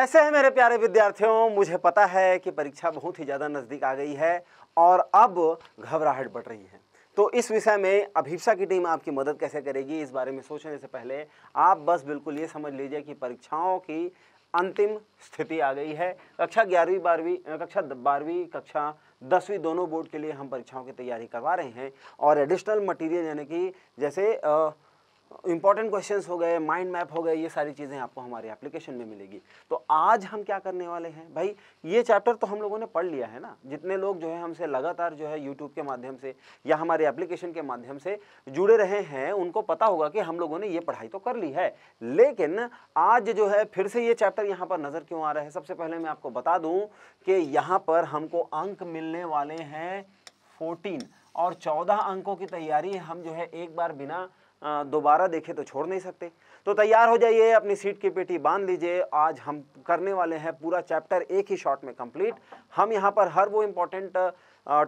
कैसे हैं मेरे प्यारे विद्यार्थियों मुझे पता है कि परीक्षा बहुत ही ज़्यादा नज़दीक आ गई है और अब घबराहट बढ़ रही है तो इस विषय में अभिप्सा की टीम आपकी मदद कैसे करेगी इस बारे में सोचने से पहले आप बस बिल्कुल ये समझ लीजिए कि परीक्षाओं की अंतिम स्थिति आ गई है कक्षा ग्यारहवीं बारहवीं कक्षा बारहवीं कक्षा दसवीं दोनों बोर्ड के लिए हम परीक्षाओं की तैयारी करवा रहे हैं और एडिशनल मटीरियल यानी कि जैसे आ, इंपॉर्टेंट क्वेश्चंस हो गए माइंड मैप हो गए ये सारी चीज़ें आपको हमारे एप्लीकेशन में मिलेगी तो आज हम क्या करने वाले हैं भाई ये चैप्टर तो हम लोगों ने पढ़ लिया है ना जितने लोग जो है हमसे लगातार जो है यूट्यूब के माध्यम से या हमारे एप्लीकेशन के माध्यम से जुड़े रहे हैं उनको पता होगा कि हम लोगों ने ये पढ़ाई तो कर ली है लेकिन आज जो है फिर से ये चैप्टर यहाँ पर नज़र क्यों आ रहा है सबसे पहले मैं आपको बता दूँ कि यहाँ पर हमको अंक मिलने वाले हैं फोर्टीन और चौदह अंकों की तैयारी हम जो है एक बार बिना दोबारा देखे तो छोड़ नहीं सकते तो तैयार हो जाइए अपनी सीट की पेटी बांध लीजिए आज हम करने वाले हैं पूरा चैप्टर एक ही शॉट में कंप्लीट हम यहाँ पर हर वो इम्पोर्टेंट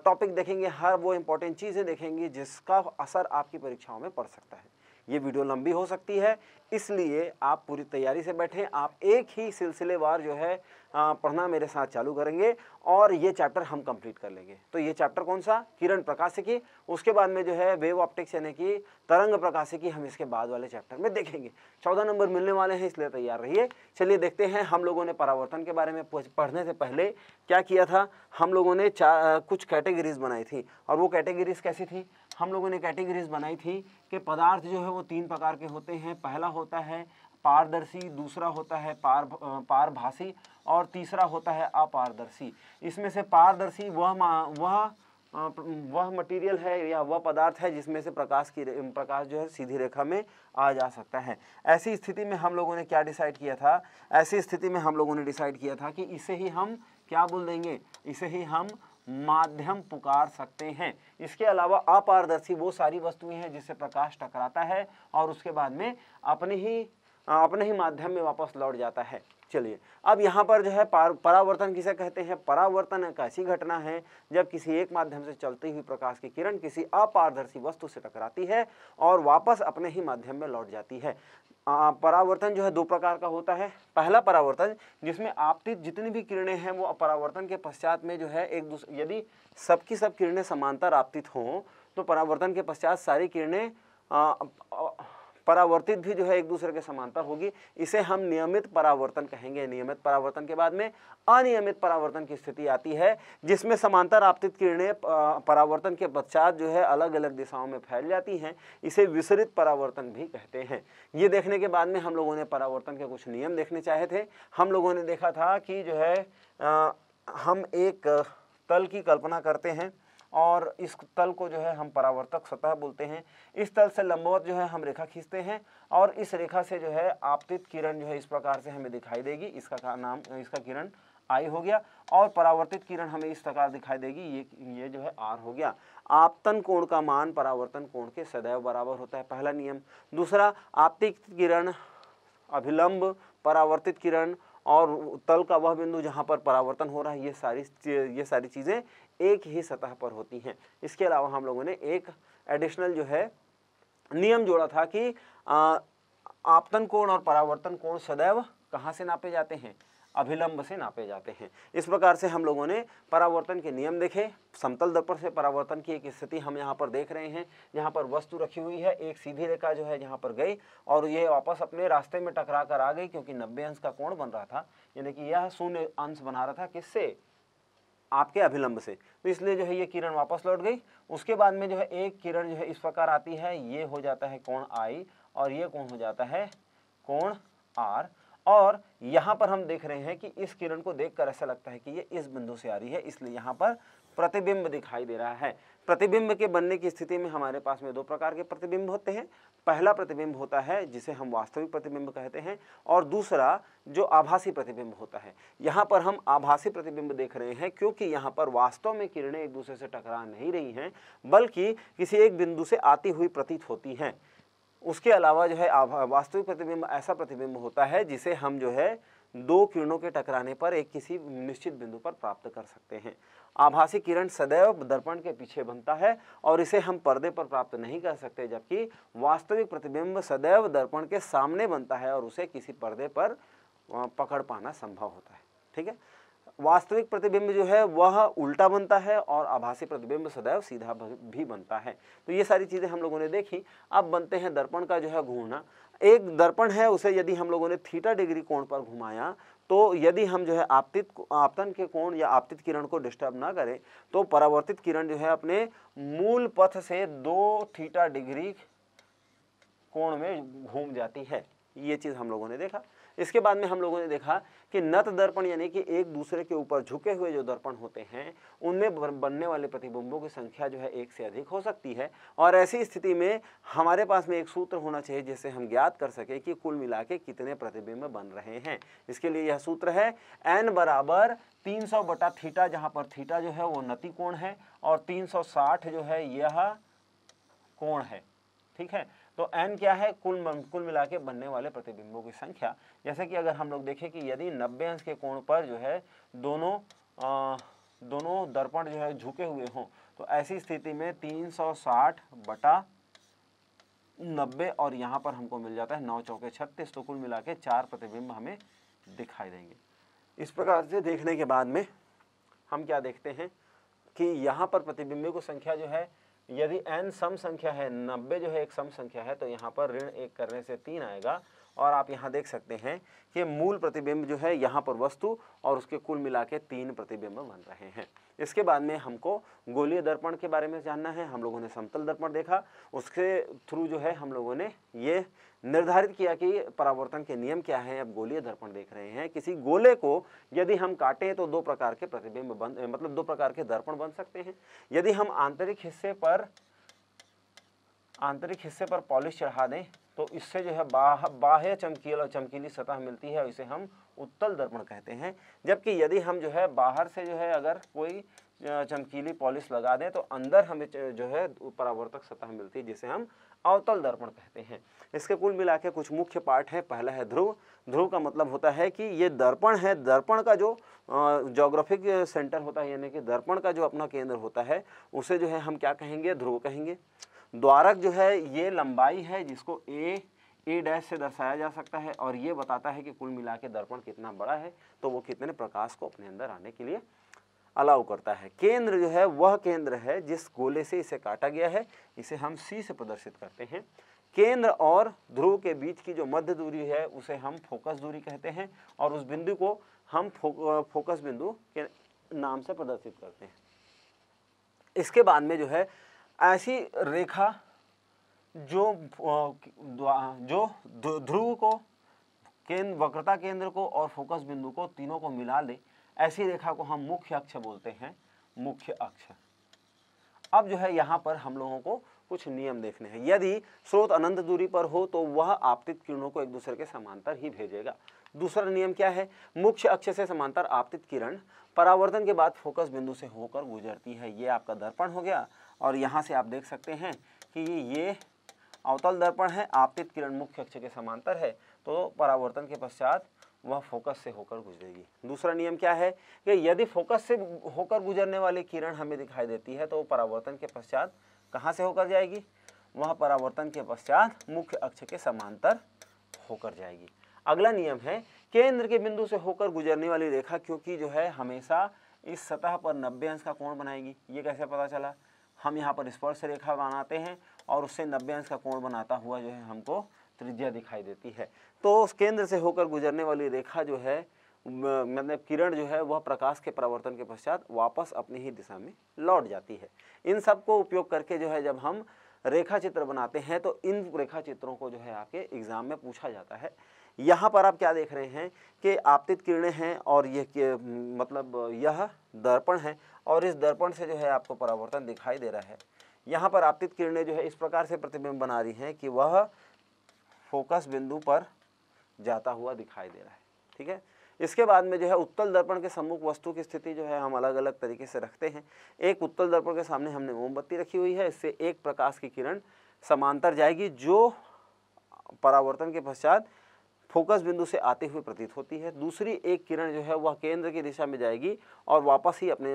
टॉपिक देखेंगे हर वो इम्पोर्टेंट चीज़ें देखेंगे जिसका असर आपकी परीक्षाओं में पड़ सकता है ये वीडियो लंबी हो सकती है इसलिए आप पूरी तैयारी से बैठें आप एक ही सिलसिलेवार जो है पढ़ना मेरे साथ चालू करेंगे और ये चैप्टर हम कंप्लीट कर लेंगे तो ये चैप्टर कौन सा किरण प्रकाशिकी उसके बाद में जो है वेव ऑप्टिक्स यानी कि तरंग प्रकाशिकी हम इसके बाद वाले चैप्टर में देखेंगे चौदह नंबर मिलने वाले हैं इसलिए तैयार रहिए चलिए देखते हैं हम लोगों ने परावर्तन के बारे में पढ़ने से पहले क्या किया था हम लोगों ने कुछ कैटेगरीज बनाई थी और वो कैटेगरीज कैसी थी हम लोगों ने कैटेगरीज बनाई थी कि पदार्थ जो है वो तीन प्रकार के होते हैं पहला होता है पारदर्शी दूसरा होता है पार पारभाषी और तीसरा होता है अपारदर्शी इसमें से पारदर्शी वह वह वह मटेरियल है या वह पदार्थ है जिसमें से प्रकाश की प्रकाश जो है सीधी रेखा में आ जा सकता है ऐसी स्थिति में हम लोगों ने क्या डिसाइड किया था ऐसी स्थिति में हम लोगों ने डिसाइड किया था कि इसे ही हम क्या बोल देंगे इसे ही हम माध्यम पुकार सकते हैं इसके अलावा अपारदर्शी वो सारी वस्तुएं हैं जिससे प्रकाश टकराता है और उसके बाद में अपने ही अपने ही माध्यम में वापस लौट जाता है चलिए अब यहाँ पर जो है परावर्तन किसे कहते हैं परावर्तन एक ऐसी घटना है जब किसी एक माध्यम से चलती हुई प्रकाश की किरण किसी अपारदर्शी वस्तु से टकराती है और वापस अपने ही माध्यम में लौट जाती है आ, परावर्तन जो है दो प्रकार का होता है पहला परावर्तन जिसमें आपतित जितनी भी किरणें हैं वो परावर्तन के पश्चात में जो है एक दूसरे यदि सबकी सब किरणें समांतर आपतित हों तो परावर्तन के पश्चात सारी किरणें परावर्तित भी जो है एक दूसरे के समांतर होगी इसे हम नियमित परावर्तन कहेंगे नियमित परावर्तन के बाद में अनियमित परावर्तन की स्थिति आती है जिसमें समांतर आपतित किरणें परावर्तन के पश्चात जो है अलग अलग दिशाओं में फैल जाती हैं इसे विसरित परावर्तन भी कहते हैं ये देखने के बाद में हम लोगों ने परावर्तन के कुछ नियम देखने चाहे थे हम लोगों ने देखा था कि जो है आ, हम एक तल की कल्पना करते हैं और इस तल को जो है हम परावर्तक सतह बोलते हैं इस तल से लंबवत जो है हम रेखा खींचते हैं और इस रेखा से जो है आपतित किरण जो है इस प्रकार से हमें दिखाई देगी इसका नाम इसका किरण आई हो गया और परावर्तित किरण हमें इस प्रकार दिखाई देगी ये ये जो है आर हो गया आपतन कोण का मान परावर्तन कोण के सदैव बराबर होता है पहला नियम दूसरा आपतिक किरण अभिलंब परावर्तित किरण और तल का वह बिंदु जहाँ पर परावर्तन हो रहा है ये सारी ये सारी चीज़ें एक ही सतह पर होती हैं इसके अलावा हम लोगों ने एक एडिशनल जो है नियम जोड़ा था कि आपतन कोण और परावर्तन कोण सदैव कहाँ से नापे जाते हैं अभिलंब से नापे जाते हैं इस प्रकार से हम लोगों ने परावर्तन के नियम देखे समतल दर्पण से परावर्तन की एक स्थिति हम यहाँ पर देख रहे हैं यहाँ पर वस्तु रखी हुई है एक सीधी रेखा जो है यहाँ पर गई और ये वापस अपने रास्ते में टकरा कर आ गई क्योंकि नब्बे अंश का कोण बन रहा था यानी कि यह शून्य अंश बना रहा था किससे आपके अभिलंब से तो इसलिए जो है ये किरण वापस लौट गई उसके बाद में जो है एक किरण जो है इस प्रकार आती है ये हो जाता है कोण आई और ये कौन हो जाता है कोण आर और यहाँ पर हम देख रहे हैं कि इस किरण को देखकर ऐसा लगता है कि ये इस बिंदु से आ रही है इसलिए यहाँ पर प्रतिबिंब दिखाई दे रहा है प्रतिबिंब के बनने की स्थिति में हमारे पास में दो प्रकार के प्रतिबिंब होते हैं पहला प्रतिबिंब होता है जिसे हम वास्तविक प्रतिबिंब कहते हैं और दूसरा जो आभासी प्रतिबिंब होता है यहाँ पर हम आभासी प्रतिबिंब देख रहे हैं क्योंकि यहाँ पर वास्तव में किरणें एक दूसरे से टकरा नहीं रही हैं बल्कि किसी एक बिंदु से आती हुई प्रतीत होती हैं उसके अलावा जो है वास्तविक प्रतिबिंब ऐसा प्रतिबिंब होता है जिसे हम जो है दो किरणों के टकराने पर एक किसी निश्चित बिंदु पर प्राप्त कर सकते हैं आभासी किरण सदैव दर्पण के पीछे बनता है और इसे हम पर्दे पर प्राप्त नहीं कर सकते जबकि वास्तविक प्रतिबिंब सदैव दर्पण के सामने बनता है और उसे किसी पर्दे पर पकड़ पाना संभव होता है ठीक है वास्तविक प्रतिबिंब जो है वह उल्टा बनता है और आभासी प्रतिबिंब सदैव सीधा भी बनता है तो ये सारी चीज़ें हम लोगों ने देखी अब बनते हैं दर्पण का जो है घूर्णा एक दर्पण है उसे यदि हम लोगों ने थीटा डिग्री कोण पर घुमाया तो यदि हम जो है आपतित आपतन के कोण या आपतित किरण को डिस्टर्ब ना करें तो परावर्तित किरण जो है अपने मूल पथ से दो थीटा डिग्री कोण में घूम जाती है ये चीज़ हम लोगों ने देखा इसके बाद में हम लोगों ने देखा कि नत दर्पण यानी कि एक दूसरे के ऊपर झुके हुए जो दर्पण होते हैं उनमें बनने वाले प्रतिबिंबों की संख्या जो है एक से अधिक हो सकती है और ऐसी स्थिति में हमारे पास में एक सूत्र होना चाहिए जिससे हम ज्ञात कर सके कि कुल मिला के कितने प्रतिबिंब बन रहे हैं इसके लिए यह सूत्र है एन बराबर सौ बटा थीटा जहाँ पर थीटा जो है वो नति कोण है और साठ जो है यह कोण है ठीक है तो एन क्या है कुल कुल मिला के बनने वाले प्रतिबिंबों की संख्या जैसे कि अगर हम लोग देखें कि यदि नब्बे अंश के कोण पर जो है दोनों आ, दोनों दर्पण जो है झुके हुए हों तो ऐसी स्थिति में 360 बटा नब्बे और यहाँ पर हमको मिल जाता है नौ चौके छत्तीस तो कुल मिला के चार प्रतिबिंब हमें दिखाई देंगे इस प्रकार से देखने के बाद में हम क्या देखते हैं कि यहाँ पर प्रतिबिंबों की संख्या जो है यदि एन सम संख्या है नब्बे जो है एक सम संख्या है तो यहाँ पर ऋण एक करने से तीन आएगा और आप यहाँ देख सकते हैं कि मूल प्रतिबिंब जो है यहाँ पर वस्तु और उसके कुल मिला के तीन प्रतिबिंब बन रहे हैं इसके बाद में हमको गोलीय दर्पण के बारे में जानना है हम लोगों ने समतल दर्पण देखा उसके थ्रू जो है हम लोगों ने ये निर्धारित किया कि परावर्तन के नियम क्या हैं अब गोलीय दर्पण देख रहे हैं किसी गोले को यदि हम काटें तो दो प्रकार के प्रतिबिंब बन मतलब दो प्रकार के दर्पण बन सकते हैं यदि हम आंतरिक हिस्से पर आंतरिक हिस्से पर पॉलिश चढ़ा दें तो इससे जो है बाह बाह्य चमकील और चमकीली सतह मिलती है इसे हम उत्तल दर्पण कहते हैं जबकि यदि हम जो है बाहर से जो है अगर कोई चमकीली पॉलिश लगा दें तो अंदर हमें जो है परावर्तक सतह मिलती है जिसे हम अवतल दर्पण कहते हैं इसके कुल मिला के कुछ मुख्य पार्ट है पहला है ध्रुव ध्रुव का मतलब होता है कि ये दर्पण है दर्पण का जो जोग्राफिक सेंटर होता है यानी कि दर्पण का जो अपना केंद्र होता है उसे जो है हम क्या कहेंगे ध्रुव कहेंगे द्वारक जो है ये लंबाई है जिसको ए ए डैश से दर्शाया जा सकता है और ये बताता है कि कुल मिला के दर्पण कितना बड़ा है तो वो कितने प्रकाश को अपने अंदर आने के लिए अलाउ करता है केंद्र जो है वह केंद्र है जिस गोले से इसे काटा गया है इसे हम सी से प्रदर्शित करते हैं केंद्र और ध्रुव के बीच की जो मध्य दूरी है उसे हम फोकस दूरी कहते हैं और उस बिंदु को हम फो, फोकस बिंदु के नाम से प्रदर्शित करते हैं इसके बाद में जो है ऐसी रेखा जो जो ध्रुव को केंद्र वक्रता केंद्र को और फोकस बिंदु को तीनों को मिला ले ऐसी रेखा को हम मुख्य अक्ष बोलते हैं मुख्य अक्ष अब जो है यहाँ पर हम लोगों को कुछ नियम देखने हैं यदि स्रोत अनंत दूरी पर हो तो वह आपतित किरणों को एक दूसरे के समांतर ही भेजेगा दूसरा नियम क्या है मुख्य अक्ष से समांतर आपतित किरण परावर्तन के बाद फोकस बिंदु से होकर गुजरती है ये आपका दर्पण हो गया और यहाँ से आप देख सकते हैं कि ये अवतल दर्पण है आपतित किरण मुख्य अक्ष के समांतर है तो परावर्तन के पश्चात वह फोकस से होकर गुजरेगी दूसरा नियम क्या है कि यदि फोकस से होकर गुजरने वाली किरण हमें दिखाई देती है तो परावर्तन के पश्चात कहाँ से होकर जाएगी वह परावर्तन के पश्चात मुख्य अक्ष के समांतर होकर जाएगी अगला नियम है केंद्र के बिंदु से होकर गुजरने वाली रेखा क्योंकि जो है हमेशा इस सतह पर 90 अंश का कोण बनाएगी ये कैसे पता चला हम यहाँ पर स्पर्श रेखा बनाते हैं और उससे 90 अंश का कोण बनाता हुआ जो है हमको त्रिज्या दिखाई देती है तो उस केंद्र से होकर गुजरने वाली रेखा जो है मतलब किरण जो है वह प्रकाश के परावर्तन के पश्चात वापस अपनी ही दिशा में लौट जाती है इन सब को उपयोग करके जो है जब हम रेखा चित्र बनाते हैं तो इन रेखा चित्रों को जो है आपके एग्ज़ाम में पूछा जाता है यहाँ पर आप क्या देख रहे हैं कि आपतित किरणें हैं और यह मतलब यह दर्पण है और इस दर्पण से जो है आपको परावर्तन दिखाई दे रहा है यहाँ पर आपतित किरणें जो है इस प्रकार से प्रतिबिंब बना रही हैं कि वह फोकस बिंदु पर जाता हुआ दिखाई दे रहा है ठीक है इसके बाद में जो है उत्तल दर्पण के सम्मुख वस्तु की स्थिति जो है हम अलग अलग तरीके से रखते हैं एक उत्तल दर्पण के सामने हमने मोमबत्ती रखी हुई है इससे एक प्रकाश की किरण समांतर जाएगी जो परावर्तन के पश्चात फोकस बिंदु से आते हुए प्रतीत होती है दूसरी एक किरण जो है वह केंद्र की दिशा में जाएगी और वापस ही अपने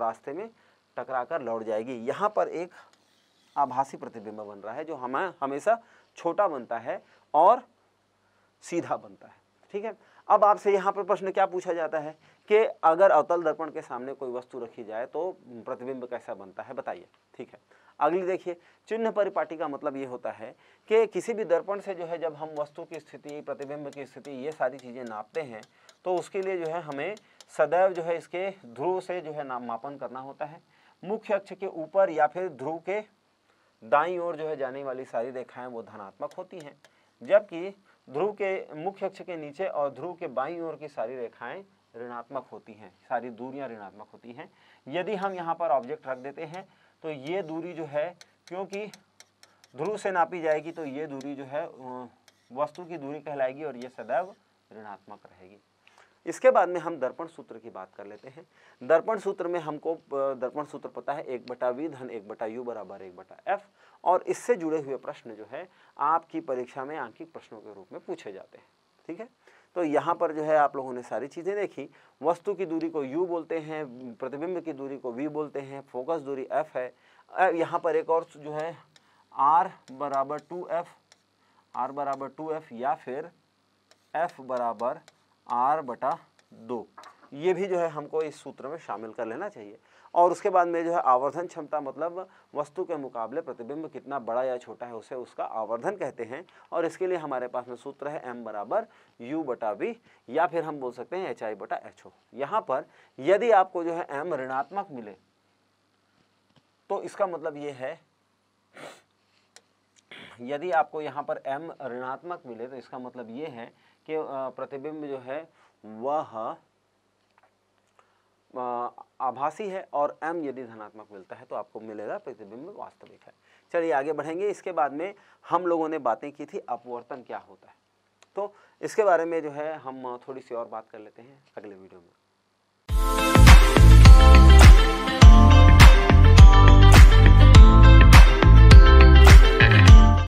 रास्ते में टकरा कर लौट जाएगी यहाँ पर एक आभासी प्रतिबिंब बन रहा है जो हमें हमेशा छोटा बनता है और सीधा बनता है ठीक है अब आपसे यहाँ पर प्रश्न क्या पूछा जाता है कि अगर अवतल दर्पण के सामने कोई वस्तु रखी जाए तो प्रतिबिंब कैसा बनता है बताइए ठीक है अगली देखिए चिन्ह परिपाटी का मतलब ये होता है कि किसी भी दर्पण से जो है जब हम वस्तु की स्थिति प्रतिबिंब की स्थिति ये सारी चीज़ें नापते हैं तो उसके लिए जो है हमें सदैव जो है इसके ध्रुव से जो है नाम मापन करना होता है मुख्य अक्ष के ऊपर या फिर ध्रुव के दाई ओर जो है जाने वाली सारी रेखाएँ वो धनात्मक होती हैं जबकि ध्रुव के मुख्य अक्ष के नीचे और ध्रुव के बाई ओर की सारी रेखाएँ ऋणात्मक होती हैं सारी दूरियां ऋणात्मक होती हैं यदि हम यहाँ पर ऑब्जेक्ट रख देते हैं तो ये दूरी जो है क्योंकि ध्रुव से नापी जाएगी तो ये दूरी जो है वस्तु की दूरी कहलाएगी और ये सदैव ऋणात्मक रहेगी इसके बाद में हम दर्पण सूत्र की बात कर लेते हैं दर्पण सूत्र में हमको दर्पण सूत्र पता है एक बटा वी धन एक बटा यू बराबर एक बटा एफ और इससे जुड़े हुए प्रश्न जो है आपकी परीक्षा में आंकिक प्रश्नों के रूप में पूछे जाते हैं ठीक है तो यहाँ पर जो है आप लोगों ने सारी चीज़ें देखी वस्तु की दूरी को यू बोलते हैं प्रतिबिंब की दूरी को वी बोलते हैं फोकस दूरी एफ है यहाँ पर एक और जो है आर बराबर टू एफ आर बराबर टू एफ या फिर एफ बराबर आर बटा दो ये भी जो है हमको इस सूत्र में शामिल कर लेना चाहिए और उसके बाद में जो है आवर्धन क्षमता मतलब वस्तु के मुकाबले प्रतिबिंब कितना बड़ा या छोटा है उसे उसका आवर्धन कहते हैं और इसके लिए हमारे पास में सूत्र है एम बराबर यू बटा वी या फिर हम बोल सकते हैं एच आई बटा एच ओ यहाँ पर यदि आपको जो है एम ऋणात्मक मिले तो इसका मतलब ये है यदि आपको यहाँ पर एम ऋणात्मक मिले तो इसका मतलब ये है कि प्रतिबिंब जो है वह आभासी है और एम यदि धनात्मक मिलता है तो आपको मिलेगा प्रतिबिंब वास्तविक है चलिए आगे बढ़ेंगे इसके बाद में हम लोगों ने बातें की थी अपवर्तन क्या होता है तो इसके बारे में जो है हम थोड़ी सी और बात कर लेते हैं अगले वीडियो में